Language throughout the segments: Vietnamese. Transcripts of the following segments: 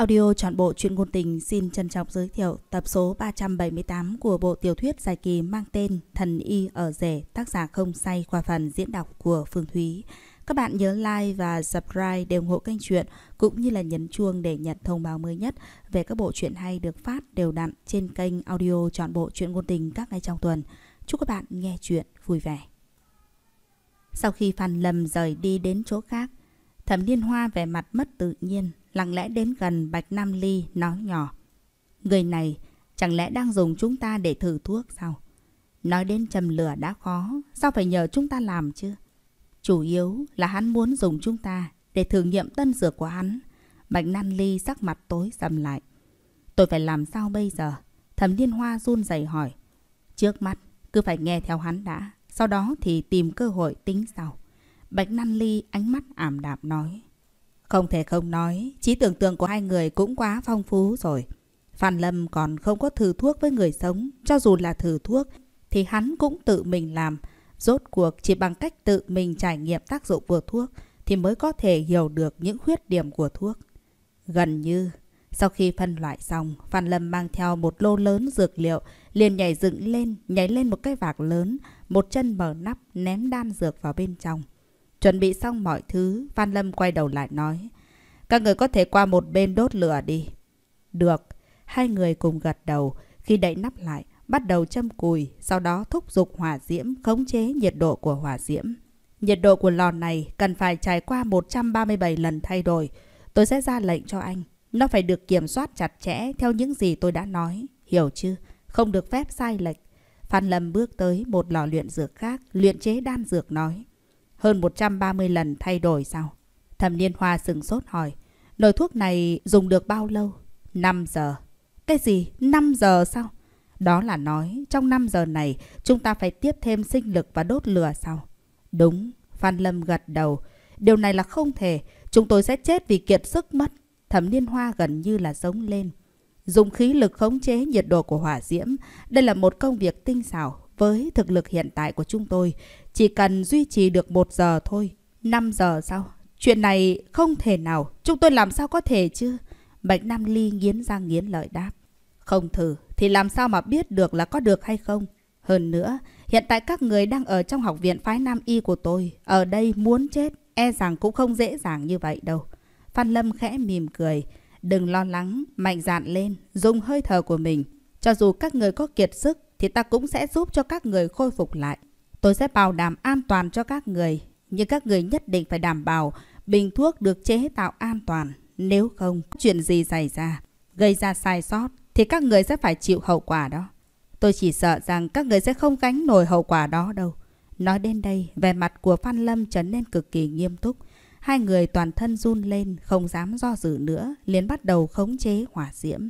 Audio trọn bộ chuyên ngôn tình xin trân trọng giới thiệu tập số 378 của bộ tiểu thuyết dài kỳ mang tên Thần Y ở rể tác giả không say qua phần diễn đọc của Phương Thúy. Các bạn nhớ like và subscribe để ủng hộ kênh truyện cũng như là nhấn chuông để nhận thông báo mới nhất về các bộ truyện hay được phát đều đặn trên kênh audio trọn bộ truyện ngôn tình các ngày trong tuần. Chúc các bạn nghe chuyện vui vẻ. Sau khi Phan Lâm rời đi đến chỗ khác, Thẩm Liên Hoa vẻ mặt mất tự nhiên, lặng lẽ đến gần Bạch Nam Ly nói nhỏ. Người này chẳng lẽ đang dùng chúng ta để thử thuốc sao? Nói đến châm lửa đã khó, sao phải nhờ chúng ta làm chứ? Chủ yếu là hắn muốn dùng chúng ta để thử nghiệm tân dược của hắn. Bạch nam Ly sắc mặt tối sầm lại. Tôi phải làm sao bây giờ? Thẩm Thiên Hoa run rẩy hỏi. Trước mắt, cứ phải nghe theo hắn đã, sau đó thì tìm cơ hội tính sau. Bạch Nan Ly ánh mắt ảm đạm nói. Không thể không nói, trí tưởng tượng của hai người cũng quá phong phú rồi. Phan Lâm còn không có thử thuốc với người sống, cho dù là thử thuốc thì hắn cũng tự mình làm. Rốt cuộc chỉ bằng cách tự mình trải nghiệm tác dụng của thuốc thì mới có thể hiểu được những khuyết điểm của thuốc. Gần như, sau khi phân loại xong, Phan Lâm mang theo một lô lớn dược liệu, liền nhảy dựng lên, nhảy lên một cái vạc lớn, một chân mở nắp ném đan dược vào bên trong. Chuẩn bị xong mọi thứ, phan Lâm quay đầu lại nói. Các người có thể qua một bên đốt lửa đi. Được. Hai người cùng gật đầu. Khi đậy nắp lại, bắt đầu châm cùi, sau đó thúc giục hỏa diễm, khống chế nhiệt độ của hỏa diễm. Nhiệt độ của lò này cần phải trải qua 137 lần thay đổi. Tôi sẽ ra lệnh cho anh. Nó phải được kiểm soát chặt chẽ theo những gì tôi đã nói. Hiểu chứ? Không được phép sai lệch. Phan Lâm bước tới một lò luyện dược khác, luyện chế đan dược nói hơn 130 lần thay đổi sao? Thẩm Liên Hoa sừng sốt hỏi. nồi thuốc này dùng được bao lâu? 5 giờ. Cái gì? 5 giờ sao? Đó là nói, trong 5 giờ này chúng ta phải tiếp thêm sinh lực và đốt lửa sao? Đúng, Phan Lâm gật đầu. Điều này là không thể, chúng tôi sẽ chết vì kiệt sức mất. Thẩm Liên Hoa gần như là giống lên. Dùng khí lực khống chế nhiệt độ của hỏa diễm, đây là một công việc tinh xảo, với thực lực hiện tại của chúng tôi, chỉ cần duy trì được 1 giờ thôi. 5 giờ sau, chuyện này không thể nào, chúng tôi làm sao có thể chứ? Bạch Nam Ly nghiến răng nghiến lợi đáp. Không thử thì làm sao mà biết được là có được hay không? Hơn nữa, hiện tại các người đang ở trong học viện phái Nam Y của tôi, ở đây muốn chết, e rằng cũng không dễ dàng như vậy đâu. Phan Lâm khẽ mỉm cười, đừng lo lắng, mạnh dạn lên, dùng hơi thở của mình. Cho dù các người có kiệt sức, thì ta cũng sẽ giúp cho các người khôi phục lại. Tôi sẽ bảo đảm an toàn cho các người, nhưng các người nhất định phải đảm bảo bình thuốc được chế tạo an toàn. Nếu không, chuyện gì xảy ra, gây ra sai sót, thì các người sẽ phải chịu hậu quả đó. Tôi chỉ sợ rằng các người sẽ không gánh nổi hậu quả đó đâu. Nói đến đây, vẻ mặt của Phan Lâm trở nên cực kỳ nghiêm túc. Hai người toàn thân run lên, không dám do dự nữa, liền bắt đầu khống chế hỏa diễm.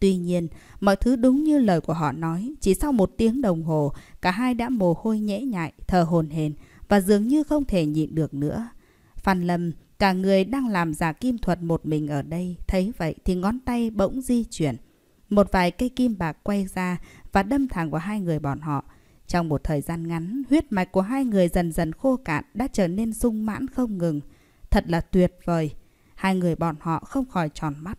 Tuy nhiên, mọi thứ đúng như lời của họ nói, chỉ sau một tiếng đồng hồ, cả hai đã mồ hôi nhễ nhại, thở hồn hển và dường như không thể nhịn được nữa. Phan Lâm, cả người đang làm giả kim thuật một mình ở đây, thấy vậy thì ngón tay bỗng di chuyển. Một vài cây kim bạc quay ra và đâm thẳng vào hai người bọn họ. Trong một thời gian ngắn, huyết mạch của hai người dần dần khô cạn đã trở nên sung mãn không ngừng. Thật là tuyệt vời. Hai người bọn họ không khỏi tròn mắt.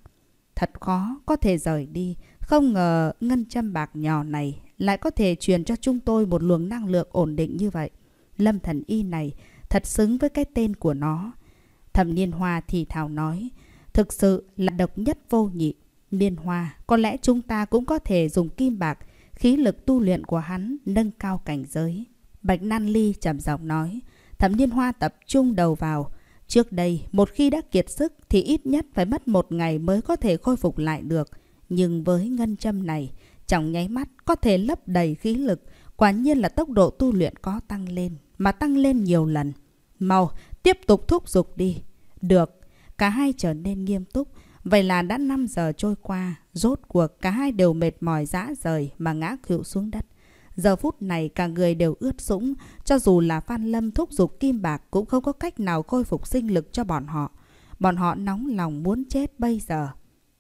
Thật khó có thể rời đi, không ngờ ngân châm bạc nhỏ này lại có thể truyền cho chúng tôi một luồng năng lượng ổn định như vậy. Lâm thần y này thật xứng với cái tên của nó. Thẩm Niên Hoa thì thào nói, thực sự là độc nhất vô nhị. Niên Hoa, có lẽ chúng ta cũng có thể dùng kim bạc, khí lực tu luyện của hắn nâng cao cảnh giới. Bạch Nan Ly trầm giọng nói, Thẩm Niên Hoa tập trung đầu vào, Trước đây, một khi đã kiệt sức thì ít nhất phải mất một ngày mới có thể khôi phục lại được. Nhưng với ngân châm này, trong nháy mắt có thể lấp đầy khí lực, quả nhiên là tốc độ tu luyện có tăng lên, mà tăng lên nhiều lần. Mau, tiếp tục thúc giục đi. Được, cả hai trở nên nghiêm túc. Vậy là đã 5 giờ trôi qua, rốt cuộc cả hai đều mệt mỏi dã rời mà ngã khựu xuống đất. Giờ phút này cả người đều ướt sũng, cho dù là Phan Lâm thúc giục Kim Bạc cũng không có cách nào khôi phục sinh lực cho bọn họ. Bọn họ nóng lòng muốn chết bây giờ.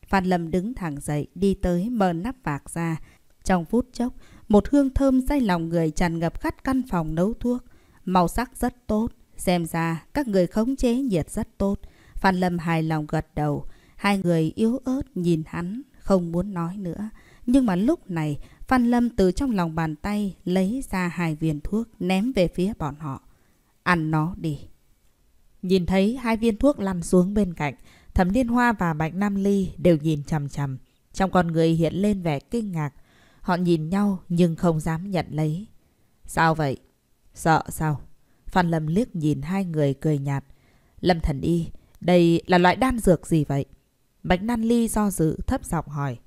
Phan Lâm đứng thẳng dậy, đi tới mở nắp vạc ra. Trong phút chốc, một hương thơm say lòng người tràn ngập khắp căn phòng nấu thuốc. Màu sắc rất tốt, xem ra các người khống chế nhiệt rất tốt. Phan Lâm hài lòng gật đầu, hai người yếu ớt nhìn hắn, không muốn nói nữa. Nhưng mà lúc này, Phan Lâm từ trong lòng bàn tay lấy ra hai viên thuốc ném về phía bọn họ. Ăn nó đi. Nhìn thấy hai viên thuốc lăn xuống bên cạnh, Thẩm Liên Hoa và Bạch Nam Ly đều nhìn chằm chằm. Trong con người hiện lên vẻ kinh ngạc. Họ nhìn nhau nhưng không dám nhận lấy. Sao vậy? Sợ sao? Phan Lâm liếc nhìn hai người cười nhạt. Lâm Thần Y, đây là loại đan dược gì vậy? Bạch Nam Ly do dự thấp giọng hỏi.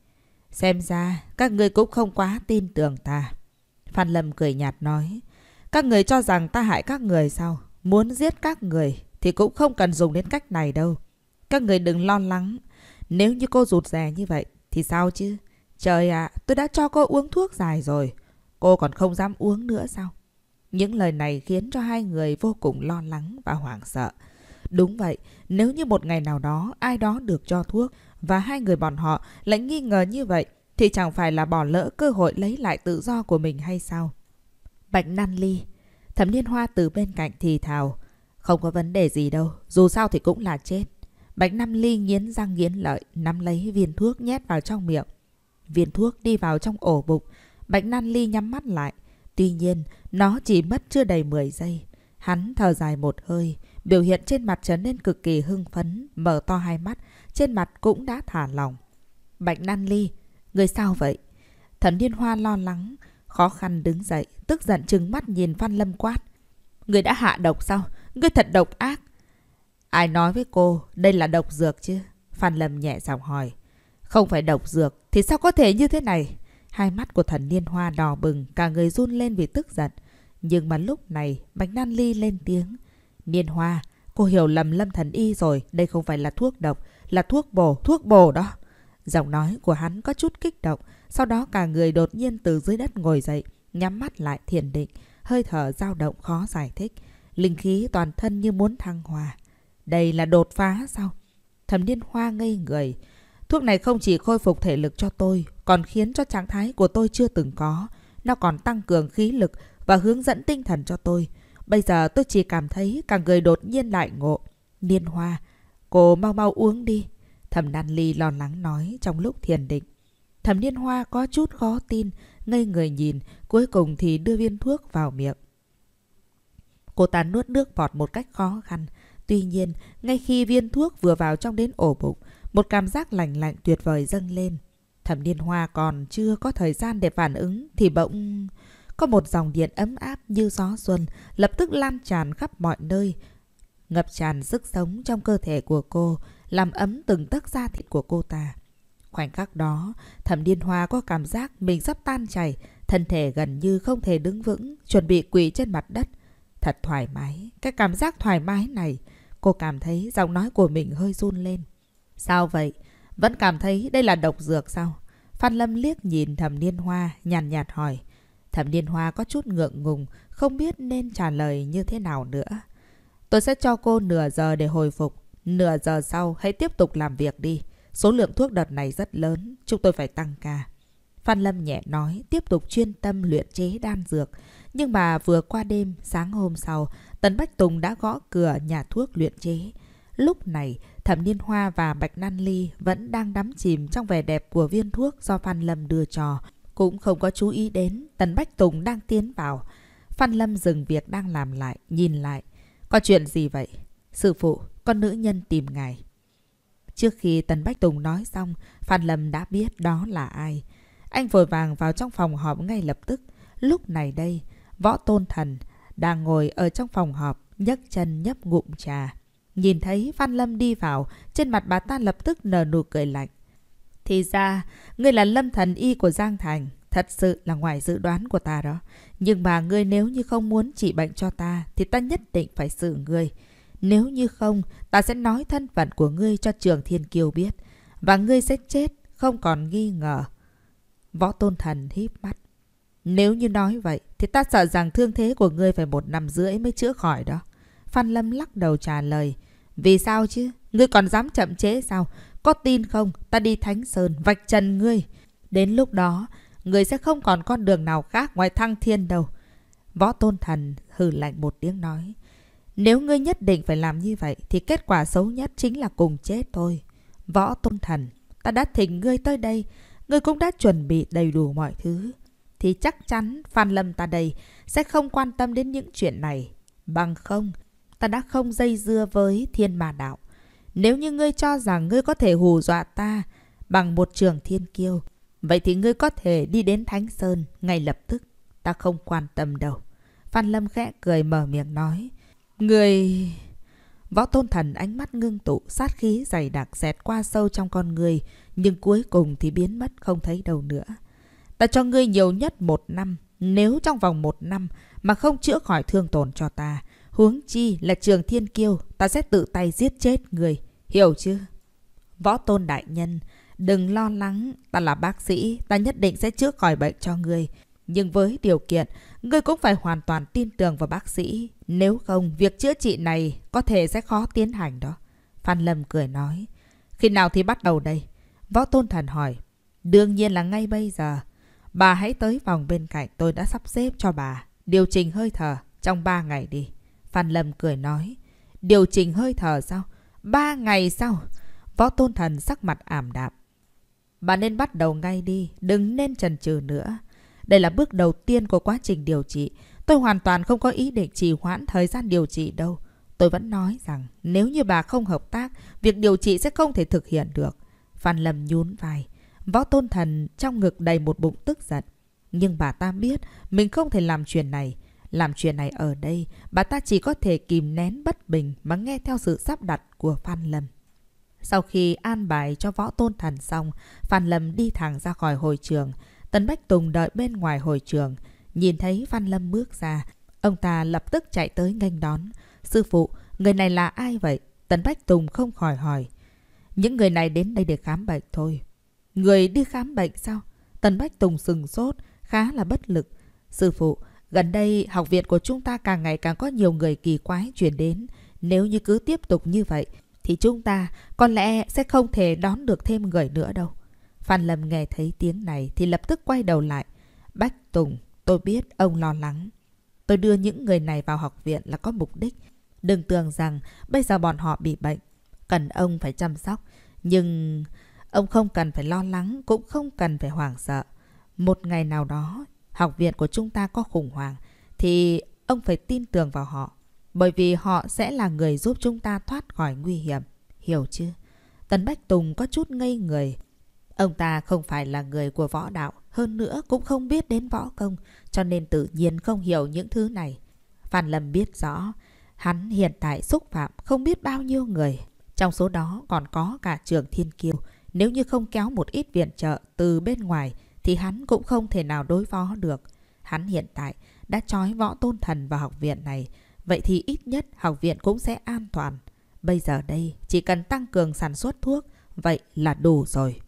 Xem ra các ngươi cũng không quá tin tưởng ta. Phan Lâm cười nhạt nói. Các người cho rằng ta hại các người sao? Muốn giết các người thì cũng không cần dùng đến cách này đâu. Các người đừng lo lắng. Nếu như cô rụt rè như vậy thì sao chứ? Trời ạ, à, tôi đã cho cô uống thuốc dài rồi. Cô còn không dám uống nữa sao? Những lời này khiến cho hai người vô cùng lo lắng và hoảng sợ. Đúng vậy, nếu như một ngày nào đó ai đó được cho thuốc, và hai người bọn họ lại nghi ngờ như vậy thì chẳng phải là bỏ lỡ cơ hội lấy lại tự do của mình hay sao? Bạch năn ly, thẩm liên hoa từ bên cạnh thì thào. Không có vấn đề gì đâu, dù sao thì cũng là chết. Bạch Nam Ly nghiến răng nghiến lợi, nắm lấy viên thuốc nhét vào trong miệng. Viên thuốc đi vào trong ổ bụng, Bạch Nam Ly nhắm mắt lại. Tuy nhiên, nó chỉ mất chưa đầy 10 giây. Hắn thở dài một hơi, biểu hiện trên mặt trở nên cực kỳ hưng phấn, mở to hai mắt, trên mặt cũng đã thả lòng. Bạch Nan Ly, người sao vậy? Thần Điên Hoa lo lắng, khó khăn đứng dậy, tức giận trừng mắt nhìn Phan Lâm quát. Người đã hạ độc sao? Ngươi thật độc ác. Ai nói với cô đây là độc dược chứ? Phan Lâm nhẹ giọng hỏi. Không phải độc dược thì sao có thể như thế này? Hai mắt của thần niên Hoa đỏ bừng, cả người run lên vì tức giận. Nhưng mà lúc này, Bạch Nan Ly lên tiếng. niên Hoa, cô hiểu lầm Lâm Thần Y rồi, đây không phải là thuốc độc, là thuốc bổ, thuốc bổ đó. Giọng nói của hắn có chút kích động, sau đó cả người đột nhiên từ dưới đất ngồi dậy, nhắm mắt lại thiền định, hơi thở dao động khó giải thích, linh khí toàn thân như muốn thăng hòa. Đây là đột phá sao? Thẩm niên Hoa ngây người. Thuốc này không chỉ khôi phục thể lực cho tôi, còn khiến cho trạng thái của tôi chưa từng có. Nó còn tăng cường khí lực và hướng dẫn tinh thần cho tôi. Bây giờ tôi chỉ cảm thấy cả người đột nhiên lại ngộ. Niên Hoa, Cô mau mau uống đi. Thẩm Nan Ly lo lắng nói trong lúc thiền định. Thẩm Niên Hoa có chút khó tin, ngây người nhìn, cuối cùng thì đưa viên thuốc vào miệng. Cô ta nuốt nước bọt một cách khó khăn. Tuy nhiên, ngay khi viên thuốc vừa vào trong đến ổ bụng, một cảm giác lành lạnh tuyệt vời dâng lên. Thẩm Niên Hoa còn chưa có thời gian để phản ứng thì bỗng... Có một dòng điện ấm áp như gió xuân lập tức lan tràn khắp mọi nơi, ngập tràn sức sống trong cơ thể của cô, làm ấm từng tấc da thịt của cô ta. Khoảnh khắc đó, thẩm điên hoa có cảm giác mình sắp tan chảy, thân thể gần như không thể đứng vững, chuẩn bị quỳ trên mặt đất. Thật thoải mái, cái cảm giác thoải mái này, cô cảm thấy giọng nói của mình hơi run lên. Sao vậy? Vẫn cảm thấy đây là độc dược sao? Phan Lâm liếc nhìn thẩm điên hoa, nhàn nhạt, hỏi. Thẩm điên hoa có chút ngượng ngùng, không biết nên trả lời như thế nào nữa. Tôi sẽ cho cô nửa giờ để hồi phục. Nửa giờ sau hãy tiếp tục làm việc đi. Số lượng thuốc đợt này rất lớn, chúng tôi phải tăng ca. Phan Lâm nhẹ nói, tiếp tục chuyên tâm luyện chế đan dược. Nhưng mà vừa qua đêm, sáng hôm sau, Tần Bách Tùng đã gõ cửa nhà thuốc luyện chế. Lúc này, Thẩm Niên Hoa và Bạch Nan Ly vẫn đang đắm chìm trong vẻ đẹp của viên thuốc do Phan Lâm đưa trò Cũng không có chú ý đến, Tần Bách Tùng đang tiến vào. Phan Lâm dừng việc đang làm lại, nhìn lại. Có chuyện gì vậy? Sư phụ, con nữ nhân tìm ngài. Trước khi Tần Bách Tùng nói xong, Phan Lâm đã biết đó là ai. Anh vội vàng vào trong phòng họp ngay lập tức. Lúc này đây, Võ Tôn Thần đang ngồi ở trong phòng họp, nhấc chân nhấp ngụm trà. Nhìn thấy Phan Lâm đi vào, trên mặt bà ta lập tức nở nụ cười lạnh. Thì ra, ngươi là Lâm Thần Y của Giang Thành. Thật sự là ngoài dự đoán của ta đó. Nhưng mà ngươi nếu như không muốn chỉ bệnh cho ta thì ta nhất định phải xử ngươi. Nếu như không, ta sẽ nói thân phận của ngươi cho trường thiên kiều biết. Và ngươi sẽ chết, không còn nghi ngờ. Võ tôn thần híp mắt. Nếu như nói vậy, thì ta sợ rằng thương thế của ngươi phải một năm rưỡi mới chữa khỏi đó. Phan Lâm lắc đầu trả lời. Vì sao chứ? Ngươi còn dám chậm chế sao? Có tin không? Ta đi Thánh Sơn, vạch trần ngươi. Đến lúc đó, người sẽ không còn con đường nào khác ngoài thăng thiên đâu. Võ Tôn Thần hừ lạnh một tiếng nói. Nếu ngươi nhất định phải làm như vậy thì kết quả xấu nhất chính là cùng chết thôi. Võ Tôn Thần, ta đã thỉnh ngươi tới đây, ngươi cũng đã chuẩn bị đầy đủ mọi thứ. Thì chắc chắn Phan Lâm ta đây sẽ không quan tâm đến những chuyện này. Bằng không, ta đã không dây dưa với thiên mà đạo. Nếu như ngươi cho rằng ngươi có thể hù dọa ta bằng một trường thiên kiêu, Vậy thì ngươi có thể đi đến Thánh Sơn ngay lập tức. Ta không quan tâm đâu. Phan Lâm khẽ cười mở miệng nói. Người... Võ Tôn Thần ánh mắt ngưng tụ, sát khí dày đặc xẹt qua sâu trong con người, nhưng cuối cùng thì biến mất không thấy đâu nữa. Ta cho ngươi nhiều nhất một năm, nếu trong vòng một năm mà không chữa khỏi thương tổn cho ta, huống chi là trường thiên kiêu, ta sẽ tự tay giết chết người, hiểu chưa? Võ Tôn Đại Nhân Đừng lo lắng, ta là bác sĩ, ta nhất định sẽ chữa khỏi bệnh cho người. Nhưng với điều kiện, ngươi cũng phải hoàn toàn tin tưởng vào bác sĩ. Nếu không, việc chữa trị này có thể sẽ khó tiến hành đó. Phan Lâm cười nói. Khi nào thì bắt đầu đây? Võ Tôn Thần hỏi. Đương nhiên là ngay bây giờ. Bà hãy tới vòng bên cạnh tôi đã sắp xếp cho bà. Điều chỉnh hơi thở trong ba ngày đi. Phan Lâm cười nói. Điều chỉnh hơi thở sao? ba ngày sau? Võ Tôn Thần sắc mặt ảm đạm. Bà nên bắt đầu ngay đi, đừng nên chần chừ nữa. Đây là bước đầu tiên của quá trình điều trị. Tôi hoàn toàn không có ý định trì hoãn thời gian điều trị đâu. Tôi vẫn nói rằng nếu như bà không hợp tác, việc điều trị sẽ không thể thực hiện được. Phan Lâm nhún vai. Võ Tôn Thần trong ngực đầy một bụng tức giận. Nhưng bà ta biết mình không thể làm chuyện này. Làm chuyện này ở đây, bà ta chỉ có thể kìm nén bất bình mà nghe theo sự sắp đặt của Phan Lâm. Sau khi an bài cho võ tôn thần xong, Phan Lâm đi thẳng ra khỏi hội trường. Tần Bách Tùng đợi bên ngoài hội trường. Nhìn thấy Phan Lâm bước ra, ông ta lập tức chạy tới nghênh đón. Sư phụ, người này là ai vậy? Tần Bách Tùng không khỏi hỏi. Những người này đến đây để khám bệnh thôi. Người đi khám bệnh sao? Tần Bách Tùng sừng sốt, khá là bất lực. Sư phụ, gần đây học viện của chúng ta càng ngày càng có nhiều người kỳ quái chuyển đến. Nếu như cứ tiếp tục như vậy, thì chúng ta có lẽ sẽ không thể đón được thêm người nữa đâu. Phan Lâm nghe thấy tiếng này thì lập tức quay đầu lại. Bách Tùng, tôi biết ông lo lắng. Tôi đưa những người này vào học viện là có mục đích. Đừng tưởng rằng bây giờ bọn họ bị bệnh. Cần ông phải chăm sóc. Nhưng ông không cần phải lo lắng, cũng không cần phải hoảng sợ. Một ngày nào đó, học viện của chúng ta có khủng hoảng, thì ông phải tin tưởng vào họ. Bởi vì họ sẽ là người giúp chúng ta thoát khỏi nguy hiểm. Hiểu chưa? Tần Bách Tùng có chút ngây người. Ông ta không phải là người của võ đạo, hơn nữa cũng không biết đến võ công, cho nên tự nhiên không hiểu những thứ này. Phan Lâm biết rõ, hắn hiện tại xúc phạm không biết bao nhiêu người. Trong số đó còn có cả trường Thiên Kiêu. Nếu như không kéo một ít viện trợ từ bên ngoài thì hắn cũng không thể nào đối phó được. Hắn hiện tại đã trói võ tôn thần vào học viện này, Vậy thì ít nhất học viện cũng sẽ an toàn. Bây giờ đây chỉ cần tăng cường sản xuất thuốc, vậy là đủ rồi.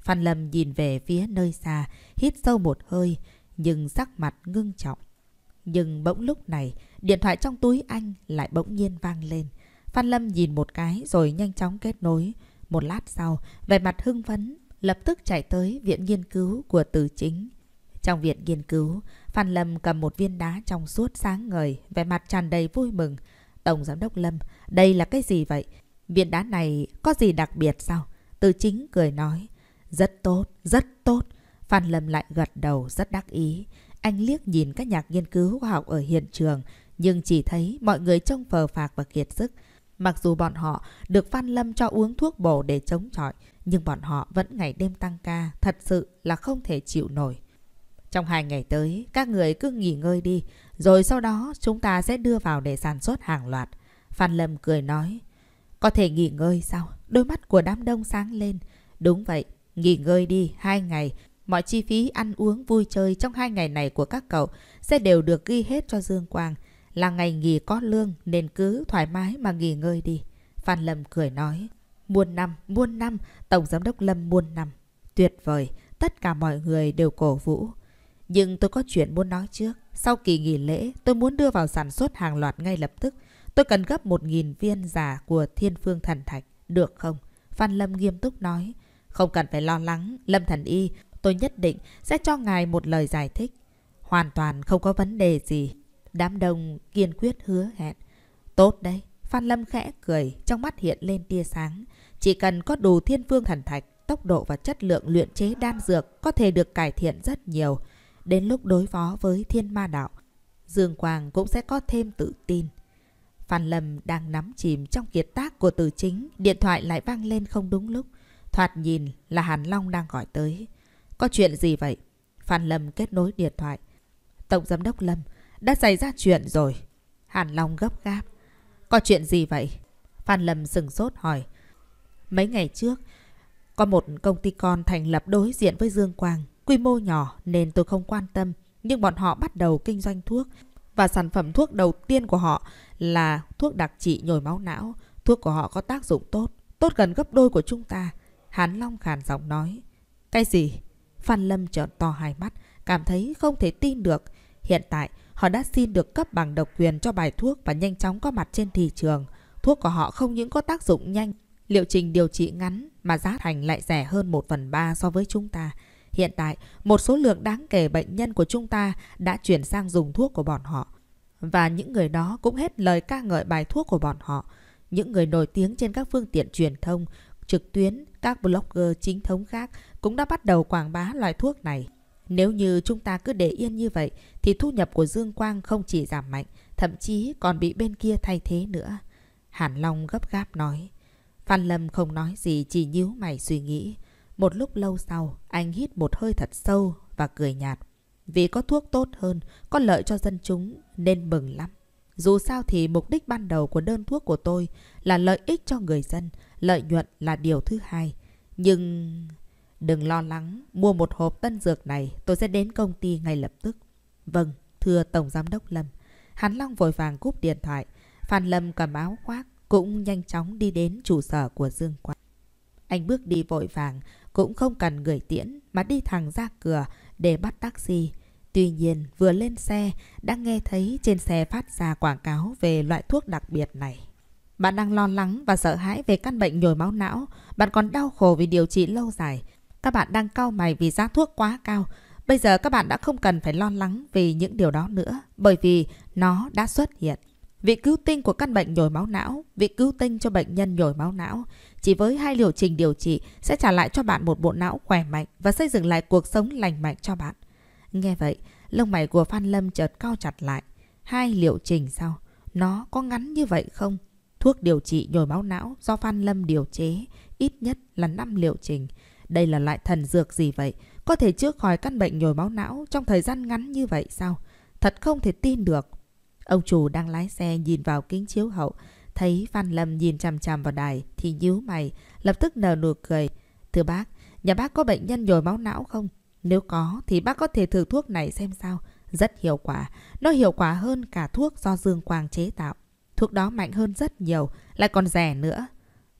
Phan Lâm nhìn về phía nơi xa, hít sâu một hơi, nhưng sắc mặt ngưng trọng. Nhưng bỗng lúc này, điện thoại trong túi anh lại bỗng nhiên vang lên. Phan Lâm nhìn một cái rồi nhanh chóng kết nối. Một lát sau, về mặt hưng phấn, lập tức chạy tới viện nghiên cứu của Từ Chính. Trong viện nghiên cứu, Phan Lâm cầm một viên đá trong suốt sáng ngời, vẻ mặt tràn đầy vui mừng. Tổng giám đốc Lâm, đây là cái gì vậy? Viên đá này có gì đặc biệt sao? Từ chính cười nói. Rất tốt, rất tốt. Phan Lâm lại gật đầu rất đắc ý. Anh liếc nhìn các nhạc nghiên cứu khoa học ở hiện trường, nhưng chỉ thấy mọi người trông phờ phạc và kiệt sức. Mặc dù bọn họ được Phan Lâm cho uống thuốc bổ để chống chọi, nhưng bọn họ vẫn ngày đêm tăng ca, thật sự là không thể chịu nổi. Trong hai ngày tới, các người cứ nghỉ ngơi đi, rồi sau đó chúng ta sẽ đưa vào để sản xuất hàng loạt. Phan Lâm cười nói, có thể nghỉ ngơi sao? Đôi mắt của đám đông sáng lên. Đúng vậy, nghỉ ngơi đi, hai ngày. Mọi chi phí ăn uống vui chơi trong hai ngày này của các cậu sẽ đều được ghi hết cho Dương Quang. Là ngày nghỉ có lương nên cứ thoải mái mà nghỉ ngơi đi. Phan Lâm cười nói, muôn năm, muôn năm, Tổng Giám đốc Lâm muôn năm. Tuyệt vời, tất cả mọi người đều cổ vũ. Nhưng tôi có chuyện muốn nói trước. Sau kỳ nghỉ lễ, tôi muốn đưa vào sản xuất hàng loạt ngay lập tức. Tôi cần gấp 1.000 viên giả của thiên phương thần thạch. Được không? Phan Lâm nghiêm túc nói. Không cần phải lo lắng, Lâm Thần Y, tôi nhất định sẽ cho ngài một lời giải thích. Hoàn toàn không có vấn đề gì. Đám đông kiên quyết hứa hẹn. Tốt đấy. Phan Lâm khẽ cười, trong mắt hiện lên tia sáng. Chỉ cần có đủ thiên phương thần thạch, tốc độ và chất lượng luyện chế đan dược có thể được cải thiện rất nhiều. Đến lúc đối phó với thiên ma đạo, Dương Quang cũng sẽ có thêm tự tin. Phan Lâm đang nắm chìm trong kiệt tác của từ chính, điện thoại lại vang lên không đúng lúc. Thoạt nhìn là Hàn Long đang gọi tới. Có chuyện gì vậy? Phan Lâm kết nối điện thoại. Tổng giám đốc Lâm, đã xảy ra chuyện rồi. Hàn Long gấp gáp. Có chuyện gì vậy? Phan Lâm sừng sốt hỏi. Mấy ngày trước, có một công ty con thành lập đối diện với Dương Quang. Quy mô nhỏ nên tôi không quan tâm, nhưng bọn họ bắt đầu kinh doanh thuốc. Và sản phẩm thuốc đầu tiên của họ là thuốc đặc trị nhồi máu não. Thuốc của họ có tác dụng tốt, tốt gần gấp đôi của chúng ta. Hán Long khàn giọng nói. Cái gì? Phan Lâm trợn to hai mắt, cảm thấy không thể tin được. Hiện tại, họ đã xin được cấp bằng độc quyền cho bài thuốc và nhanh chóng có mặt trên thị trường. Thuốc của họ không những có tác dụng nhanh, liệu trình điều trị ngắn mà giá thành lại rẻ hơn một phần ba so với chúng ta. Hiện tại, một số lượng đáng kể bệnh nhân của chúng ta đã chuyển sang dùng thuốc của bọn họ. Và những người đó cũng hết lời ca ngợi bài thuốc của bọn họ. Những người nổi tiếng trên các phương tiện truyền thông, trực tuyến, các blogger chính thống khác cũng đã bắt đầu quảng bá loại thuốc này. Nếu như chúng ta cứ để yên như vậy thì thu nhập của Dương Quang không chỉ giảm mạnh, thậm chí còn bị bên kia thay thế nữa. Hàn Long gấp gáp nói. Phan Lâm không nói gì chỉ nhíu mày suy nghĩ. Một lúc lâu sau, anh hít một hơi thật sâu và cười nhạt. Vì có thuốc tốt hơn, có lợi cho dân chúng nên mừng lắm. Dù sao thì mục đích ban đầu của đơn thuốc của tôi là lợi ích cho người dân, lợi nhuận là điều thứ hai. Nhưng... Đừng lo lắng, mua một hộp tân dược này tôi sẽ đến công ty ngay lập tức. Vâng, thưa Tổng Giám đốc Lâm. hắn Long vội vàng cúp điện thoại. Phan Lâm cầm áo khoác, cũng nhanh chóng đi đến trụ sở của Dương Quang. Anh bước đi vội vàng, cũng không cần người tiễn mà đi thẳng ra cửa để bắt taxi. Tuy nhiên, vừa lên xe, đã nghe thấy trên xe phát ra quảng cáo về loại thuốc đặc biệt này. Bạn đang lo lắng và sợ hãi về căn bệnh nhồi máu não. Bạn còn đau khổ vì điều trị lâu dài. Các bạn đang cau mày vì giá thuốc quá cao. Bây giờ các bạn đã không cần phải lo lắng vì những điều đó nữa, bởi vì nó đã xuất hiện. Vị cứu tinh của căn bệnh nhồi máu não, vị cứu tinh cho bệnh nhân nhồi máu não chỉ với hai liệu trình điều trị sẽ trả lại cho bạn một bộ não khỏe mạnh và xây dựng lại cuộc sống lành mạnh cho bạn. Nghe vậy, lông mày của Phan Lâm chợt cao chặt lại. Hai liệu trình sao? Nó có ngắn như vậy không? Thuốc điều trị nhồi máu não do Phan Lâm điều chế ít nhất là 5 liệu trình. Đây là loại thần dược gì vậy? Có thể chữa khỏi căn bệnh nhồi máu não trong thời gian ngắn như vậy sao? Thật không thể tin được. Ông chủ đang lái xe nhìn vào kính chiếu hậu, Thấy Phan Lâm nhìn chằm chằm vào đài thì nhíu mày, lập tức nở nụ cười. Thưa bác, nhà bác có bệnh nhân nhồi máu não không? Nếu có thì bác có thể thử thuốc này xem sao. Rất hiệu quả, nó hiệu quả hơn cả thuốc do Dương Quang chế tạo. Thuốc đó mạnh hơn rất nhiều, lại còn rẻ nữa.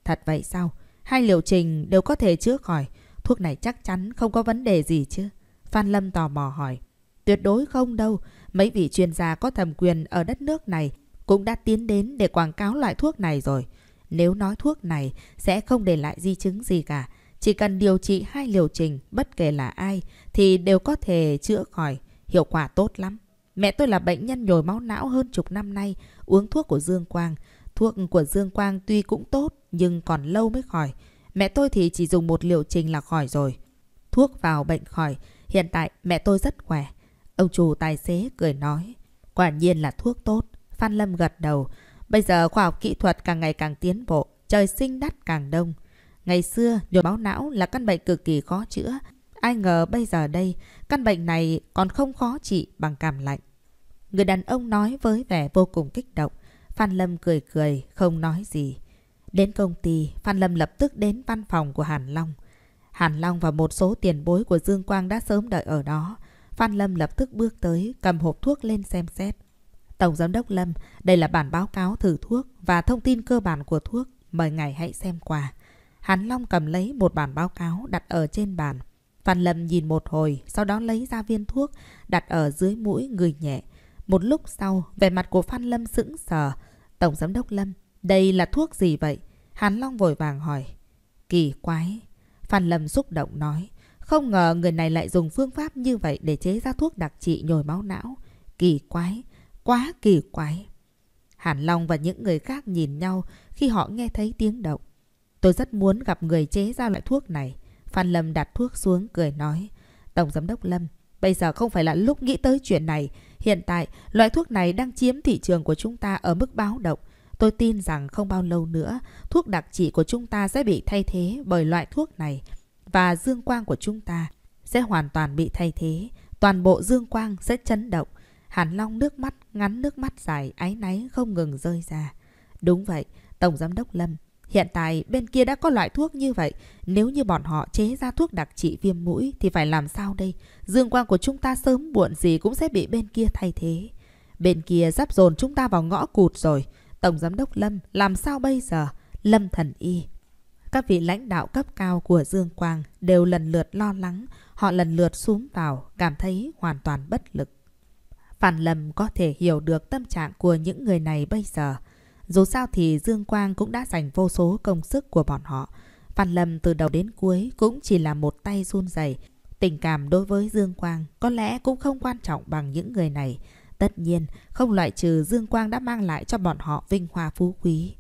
Thật vậy sao? Hai liệu trình đều có thể chữa khỏi. Thuốc này chắc chắn không có vấn đề gì chứ? Phan Lâm tò mò hỏi. Tuyệt đối không đâu. Mấy vị chuyên gia có thẩm quyền ở đất nước này cũng đã tiến đến để quảng cáo loại thuốc này rồi. Nếu nói thuốc này sẽ không để lại di chứng gì cả. Chỉ cần điều trị hai liều trình bất kể là ai thì đều có thể chữa khỏi. Hiệu quả tốt lắm. Mẹ tôi là bệnh nhân nhồi máu não hơn chục năm nay, uống thuốc của Dương Quang. Thuốc của Dương Quang tuy cũng tốt nhưng còn lâu mới khỏi. Mẹ tôi thì chỉ dùng một liệu trình là khỏi rồi. Thuốc vào bệnh khỏi, hiện tại mẹ tôi rất khỏe. Ông chủ tài xế cười nói, quả nhiên là thuốc tốt. Phan Lâm gật đầu. Bây giờ khoa học kỹ thuật càng ngày càng tiến bộ, trời sinh đắt càng đông. Ngày xưa, nhồi máu não là căn bệnh cực kỳ khó chữa. Ai ngờ bây giờ đây, căn bệnh này còn không khó trị bằng cảm lạnh. Người đàn ông nói với vẻ vô cùng kích động. Phan Lâm cười cười, không nói gì. Đến công ty, Phan Lâm lập tức đến văn phòng của Hàn Long. Hàn Long và một số tiền bối của Dương Quang đã sớm đợi ở đó. Phan Lâm lập tức bước tới, cầm hộp thuốc lên xem xét. Tổng Giám đốc Lâm, đây là bản báo cáo thử thuốc và thông tin cơ bản của thuốc. Mời ngài hãy xem qua. hắn Long cầm lấy một bản báo cáo đặt ở trên bàn. Phan Lâm nhìn một hồi, sau đó lấy ra viên thuốc, đặt ở dưới mũi người nhẹ. Một lúc sau, vẻ mặt của Phan Lâm sững sờ. Tổng Giám đốc Lâm, đây là thuốc gì vậy? hắn Long vội vàng hỏi. Kỳ quái. Phan Lâm xúc động nói. Không ngờ người này lại dùng phương pháp như vậy để chế ra thuốc đặc trị nhồi máu não. Kỳ quái quá kỳ quái. Hàn Long và những người khác nhìn nhau khi họ nghe thấy tiếng động. Tôi rất muốn gặp người chế ra loại thuốc này. Phan Lâm đặt thuốc xuống cười nói. Tổng giám đốc Lâm, bây giờ không phải là lúc nghĩ tới chuyện này. Hiện tại, loại thuốc này đang chiếm thị trường của chúng ta ở mức báo động. Tôi tin rằng không bao lâu nữa, thuốc đặc trị của chúng ta sẽ bị thay thế bởi loại thuốc này. Và dương quang của chúng ta sẽ hoàn toàn bị thay thế. Toàn bộ dương quang sẽ chấn động. Hàn Long nước mắt, ngắn nước mắt dài, áy náy không ngừng rơi ra. Đúng vậy, Tổng Giám đốc Lâm, hiện tại bên kia đã có loại thuốc như vậy. Nếu như bọn họ chế ra thuốc đặc trị viêm mũi thì phải làm sao đây? Dương quang của chúng ta sớm muộn gì cũng sẽ bị bên kia thay thế. Bên kia sắp dồn chúng ta vào ngõ cụt rồi. Tổng Giám đốc Lâm, làm sao bây giờ? Lâm Thần Y. Các vị lãnh đạo cấp cao của Dương Quang đều lần lượt lo lắng, họ lần lượt xuống vào, cảm thấy hoàn toàn bất lực. Phan Lâm có thể hiểu được tâm trạng của những người này bây giờ. Dù sao thì Dương Quang cũng đã dành vô số công sức của bọn họ. Phan Lâm từ đầu đến cuối cũng chỉ là một tay run rẩy. Tình cảm đối với Dương Quang có lẽ cũng không quan trọng bằng những người này. Tất nhiên, không loại trừ Dương Quang đã mang lại cho bọn họ vinh hoa phú quý.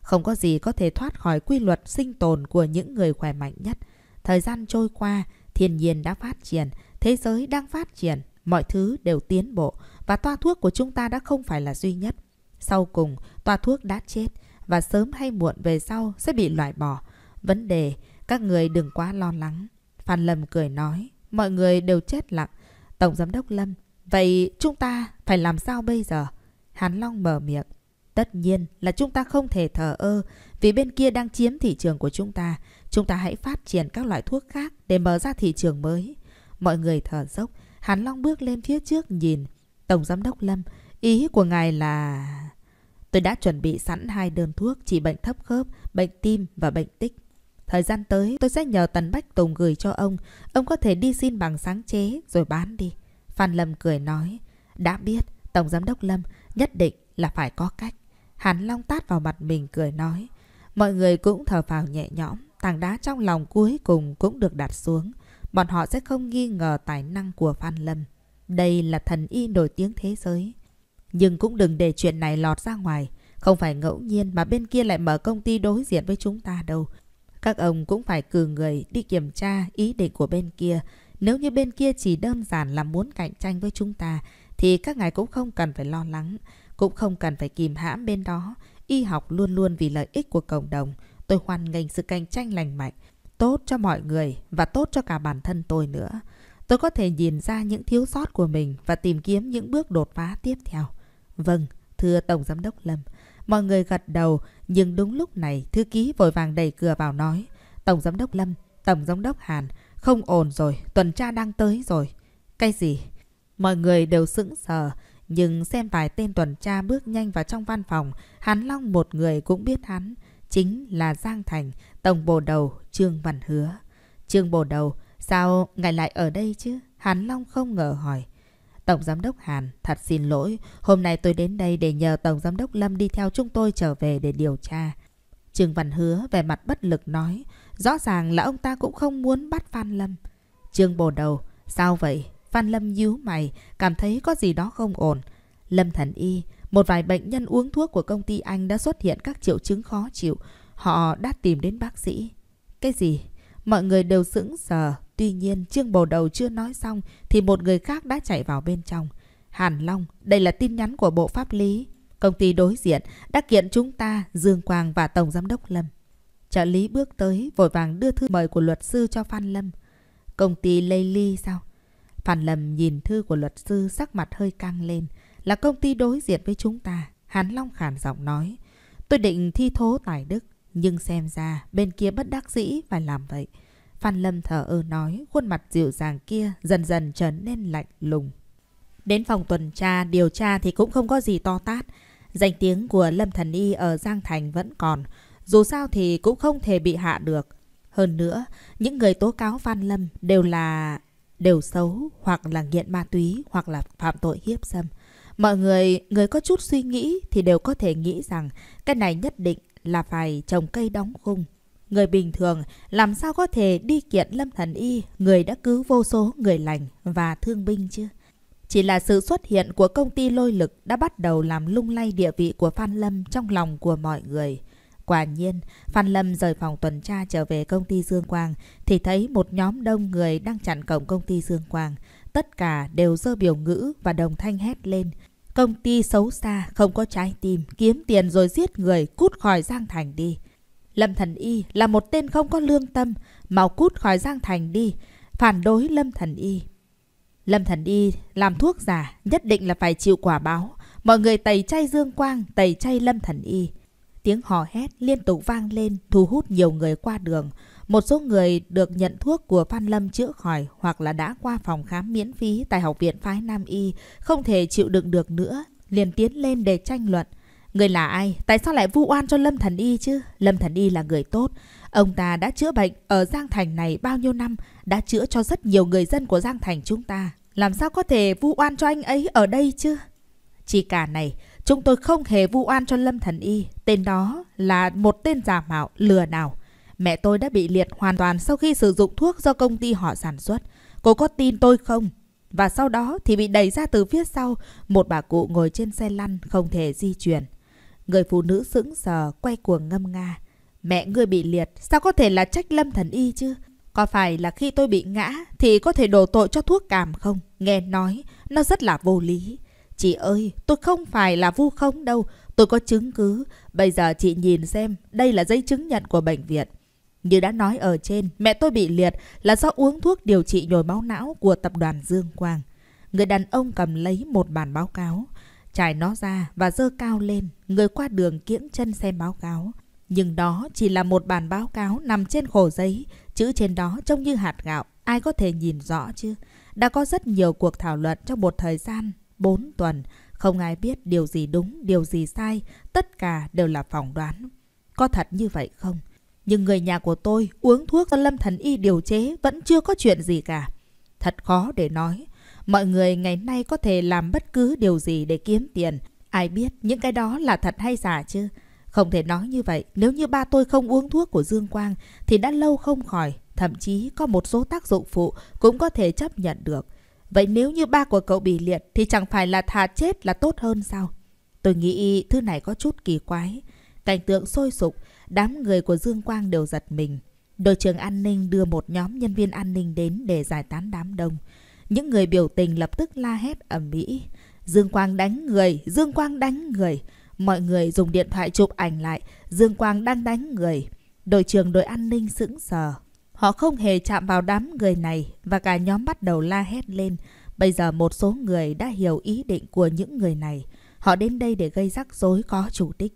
Không có gì có thể thoát khỏi quy luật sinh tồn của những người khỏe mạnh nhất. Thời gian trôi qua, thiên nhiên đã phát triển, thế giới đang phát triển, Mọi thứ đều tiến bộ và toa thuốc của chúng ta đã không phải là duy nhất. Sau cùng, toa thuốc đã chết và sớm hay muộn về sau sẽ bị loại bỏ. Vấn đề, các người đừng quá lo lắng. Phan Lâm cười nói, mọi người đều chết lặng. Tổng giám đốc Lâm, vậy chúng ta phải làm sao bây giờ? Hán Long mở miệng. Tất nhiên là chúng ta không thể thờ ơ vì bên kia đang chiếm thị trường của chúng ta. Chúng ta hãy phát triển các loại thuốc khác để mở ra thị trường mới. Mọi người thở dốc Hàn Long bước lên phía trước nhìn. Tổng giám đốc Lâm, ý của ngài là... Tôi đã chuẩn bị sẵn hai đơn thuốc trị bệnh thấp khớp, bệnh tim và bệnh tích. Thời gian tới tôi sẽ nhờ Tần Bách Tùng gửi cho ông. Ông có thể đi xin bằng sáng chế rồi bán đi. Phan Lâm cười nói. Đã biết, Tổng Giám đốc Lâm nhất định là phải có cách. Hàn Long tát vào mặt mình cười nói. Mọi người cũng thở phào nhẹ nhõm. Tảng đá trong lòng cuối cùng cũng được đặt xuống bọn họ sẽ không nghi ngờ tài năng của Phan Lâm. Đây là thần y nổi tiếng thế giới. Nhưng cũng đừng để chuyện này lọt ra ngoài. Không phải ngẫu nhiên mà bên kia lại mở công ty đối diện với chúng ta đâu. Các ông cũng phải cử người đi kiểm tra ý định của bên kia. Nếu như bên kia chỉ đơn giản là muốn cạnh tranh với chúng ta, thì các ngài cũng không cần phải lo lắng, cũng không cần phải kìm hãm bên đó. Y học luôn luôn vì lợi ích của cộng đồng. Tôi hoan nghênh sự cạnh tranh lành mạnh tốt cho mọi người và tốt cho cả bản thân tôi nữa. Tôi có thể nhìn ra những thiếu sót của mình và tìm kiếm những bước đột phá tiếp theo. Vâng, thưa Tổng Giám đốc Lâm. Mọi người gật đầu, nhưng đúng lúc này thư ký vội vàng đẩy cửa vào nói. Tổng Giám đốc Lâm, Tổng Giám đốc Hàn, không ổn rồi, tuần tra đang tới rồi. Cái gì? Mọi người đều sững sờ, nhưng xem vài tên tuần tra bước nhanh vào trong văn phòng, hắn long một người cũng biết hắn. Chính là Giang Thành, Tổng bồ đầu Trương Văn Hứa. Trương bồ đầu, sao ngài lại ở đây chứ? Hàn Long không ngờ hỏi. Tổng Giám đốc Hàn, thật xin lỗi. Hôm nay tôi đến đây để nhờ Tổng Giám đốc Lâm đi theo chúng tôi trở về để điều tra. Trương Văn Hứa về mặt bất lực nói. Rõ ràng là ông ta cũng không muốn bắt Phan Lâm. Trương bồ đầu, sao vậy? Phan Lâm nhíu mày, cảm thấy có gì đó không ổn. Lâm Thần Y, một vài bệnh nhân uống thuốc của công ty anh đã xuất hiện các triệu chứng khó chịu. Họ đã tìm đến bác sĩ. Cái gì? Mọi người đều sững sờ. Tuy nhiên, Trương Bồ Đầu chưa nói xong thì một người khác đã chạy vào bên trong. Hàn Long, đây là tin nhắn của Bộ Pháp lý. Công ty đối diện đã kiện chúng ta, Dương Quang và Tổng Giám đốc Lâm. Trợ lý bước tới, vội vàng đưa thư mời của luật sư cho Phan Lâm. Công ty Lely sao? Phan Lâm nhìn thư của luật sư sắc mặt hơi căng lên. Là công ty đối diện với chúng ta. Hàn Long khàn giọng nói. Tôi định thi thố tài đức. Nhưng xem ra bên kia bất đắc dĩ phải làm vậy. Phan Lâm thở ơ nói, khuôn mặt dịu dàng kia dần dần trở nên lạnh lùng. Đến phòng tuần tra, điều tra thì cũng không có gì to tát. Danh tiếng của Lâm Thần Y ở Giang Thành vẫn còn. Dù sao thì cũng không thể bị hạ được. Hơn nữa, những người tố cáo Phan Lâm đều là... đều xấu, hoặc là nghiện ma túy, hoặc là phạm tội hiếp dâm. Mọi người, người có chút suy nghĩ thì đều có thể nghĩ rằng cái này nhất định là phải trồng cây đóng khung. Người bình thường làm sao có thể đi kiện Lâm Thần Y, người đã cứu vô số người lành và thương binh chứ? Chỉ là sự xuất hiện của công ty lôi lực đã bắt đầu làm lung lay địa vị của Phan Lâm trong lòng của mọi người. Quả nhiên, Phan Lâm rời phòng tuần tra trở về công ty Dương Quang thì thấy một nhóm đông người đang chặn cổng công ty Dương Quang. Tất cả đều dơ biểu ngữ và đồng thanh hét lên – Công ty xấu xa, không có trái tim, kiếm tiền rồi giết người, cút khỏi Giang Thành đi. Lâm Thần Y là một tên không có lương tâm, mau cút khỏi Giang Thành đi, phản đối Lâm Thần Y. Lâm Thần Y làm thuốc giả, nhất định là phải chịu quả báo. Mọi người tẩy chay Dương Quang, tẩy chay Lâm Thần Y. Tiếng hò hét liên tục vang lên, thu hút nhiều người qua đường. Một số người được nhận thuốc của Phan Lâm chữa khỏi hoặc là đã qua phòng khám miễn phí tại Học viện Phái Nam Y, không thể chịu đựng được nữa, liền tiến lên để tranh luận. Người là ai? Tại sao lại vu oan cho Lâm Thần Y chứ? Lâm Thần Y là người tốt. Ông ta đã chữa bệnh ở Giang Thành này bao nhiêu năm, đã chữa cho rất nhiều người dân của Giang Thành chúng ta. Làm sao có thể vu oan cho anh ấy ở đây chứ? chỉ cả này, chúng tôi không hề vu oan cho Lâm Thần Y. Tên đó là một tên giả mạo lừa đảo. Mẹ tôi đã bị liệt hoàn toàn sau khi sử dụng thuốc do công ty họ sản xuất. Cô có tin tôi không? Và sau đó thì bị đẩy ra từ phía sau, một bà cụ ngồi trên xe lăn không thể di chuyển. Người phụ nữ sững sờ, quay cuồng ngâm nga. Mẹ ngươi bị liệt, sao có thể là trách lâm thần y chứ? Có phải là khi tôi bị ngã thì có thể đổ tội cho thuốc cảm không? Nghe nói, nó rất là vô lý. Chị ơi, tôi không phải là vu khống đâu, tôi có chứng cứ. Bây giờ chị nhìn xem, đây là giấy chứng nhận của bệnh viện. Như đã nói ở trên, mẹ tôi bị liệt là do uống thuốc điều trị nhồi máu não của tập đoàn Dương Quang. Người đàn ông cầm lấy một bản báo cáo, trải nó ra và dơ cao lên, người qua đường kiễng chân xem báo cáo. Nhưng đó chỉ là một bản báo cáo nằm trên khổ giấy, chữ trên đó trông như hạt gạo, ai có thể nhìn rõ chứ? Đã có rất nhiều cuộc thảo luận trong một thời gian, 4 tuần, không ai biết điều gì đúng, điều gì sai, tất cả đều là phỏng đoán. Có thật như vậy không? Nhưng người nhà của tôi uống thuốc do lâm thần y điều chế vẫn chưa có chuyện gì cả. Thật khó để nói. Mọi người ngày nay có thể làm bất cứ điều gì để kiếm tiền. Ai biết những cái đó là thật hay giả chứ? Không thể nói như vậy. Nếu như ba tôi không uống thuốc của Dương Quang thì đã lâu không khỏi. Thậm chí có một số tác dụng phụ cũng có thể chấp nhận được. Vậy nếu như ba của cậu bị liệt thì chẳng phải là thà chết là tốt hơn sao? Tôi nghĩ thứ này có chút kỳ quái. Cảnh tượng sôi sục, Đám người của Dương Quang đều giật mình. Đội trưởng an ninh đưa một nhóm nhân viên an ninh đến để giải tán đám đông. Những người biểu tình lập tức la hét ầm ĩ. Dương Quang đánh người, Dương Quang đánh người. Mọi người dùng điện thoại chụp ảnh lại, Dương Quang đang đánh người. Đội trưởng đội an ninh sững sờ. Họ không hề chạm vào đám người này và cả nhóm bắt đầu la hét lên. Bây giờ một số người đã hiểu ý định của những người này. Họ đến đây để gây rắc rối có chủ đích.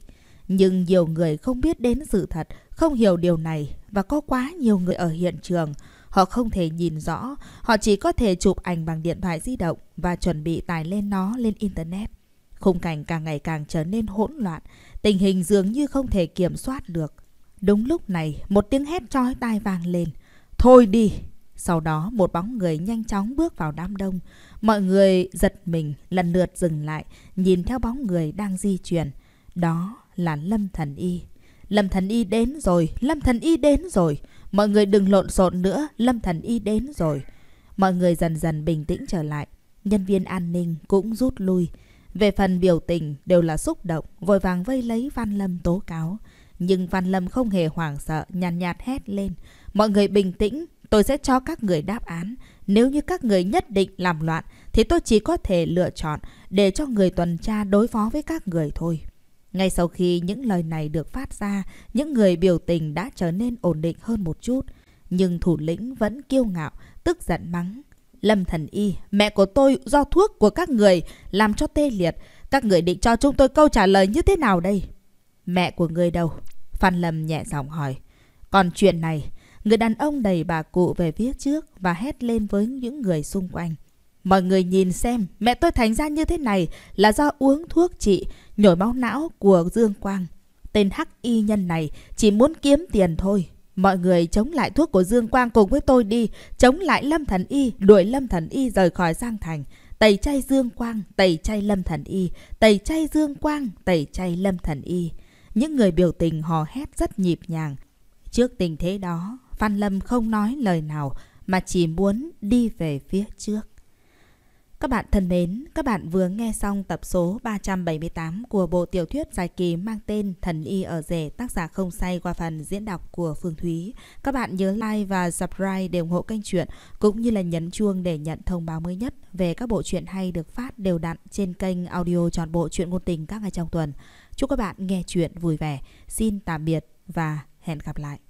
Nhưng nhiều người không biết đến sự thật, không hiểu điều này và có quá nhiều người ở hiện trường. Họ không thể nhìn rõ, họ chỉ có thể chụp ảnh bằng điện thoại di động và chuẩn bị tải lên nó lên Internet. Khung cảnh càng ngày càng trở nên hỗn loạn, tình hình dường như không thể kiểm soát được. Đúng lúc này, một tiếng hét trói tai vang lên. Thôi đi! Sau đó, một bóng người nhanh chóng bước vào đám đông. Mọi người giật mình, lần lượt dừng lại, nhìn theo bóng người đang di chuyển. Đó là Lâm Thần Y. Lâm Thần Y đến rồi, Lâm Thần Y đến rồi. Mọi người đừng lộn xộn nữa, Lâm Thần Y đến rồi. Mọi người dần dần bình tĩnh trở lại. Nhân viên an ninh cũng rút lui. Về phần biểu tình đều là xúc động, vội vàng vây lấy Văn Lâm tố cáo. Nhưng Văn Lâm không hề hoảng sợ, nhàn nhạt, nhạt hét lên. Mọi người bình tĩnh, tôi sẽ cho các người đáp án. Nếu như các người nhất định làm loạn, thì tôi chỉ có thể lựa chọn để cho người tuần tra đối phó với các người thôi. Ngay sau khi những lời này được phát ra, những người biểu tình đã trở nên ổn định hơn một chút. Nhưng thủ lĩnh vẫn kiêu ngạo, tức giận mắng. Lâm thần y, mẹ của tôi do thuốc của các người làm cho tê liệt. Các người định cho chúng tôi câu trả lời như thế nào đây? Mẹ của người đâu? Phan Lâm nhẹ giọng hỏi. Còn chuyện này, người đàn ông đẩy bà cụ về phía trước và hét lên với những người xung quanh. Mọi người nhìn xem, mẹ tôi thành ra như thế này là do uống thuốc trị, nhồi máu não của Dương Quang. Tên hắc y nhân này chỉ muốn kiếm tiền thôi. Mọi người chống lại thuốc của Dương Quang cùng với tôi đi, chống lại Lâm Thần Y, đuổi Lâm Thần Y rời khỏi Giang Thành. Tẩy chay Dương Quang, tẩy chay Lâm Thần Y, tẩy chay Dương Quang, tẩy chay Lâm Thần Y. Những người biểu tình hò hét rất nhịp nhàng. Trước tình thế đó, Phan Lâm không nói lời nào mà chỉ muốn đi về phía trước. Các bạn thân mến, các bạn vừa nghe xong tập số 378 của bộ tiểu thuyết dài kỳ mang tên Thần Y ở rể tác giả không say qua phần diễn đọc của Phương Thúy. Các bạn nhớ like và subscribe để ủng hộ kênh truyện cũng như là nhấn chuông để nhận thông báo mới nhất về các bộ truyện hay được phát đều đặn trên kênh audio trọn bộ truyện ngôn tình các ngày trong tuần. Chúc các bạn nghe chuyện vui vẻ. Xin tạm biệt và hẹn gặp lại.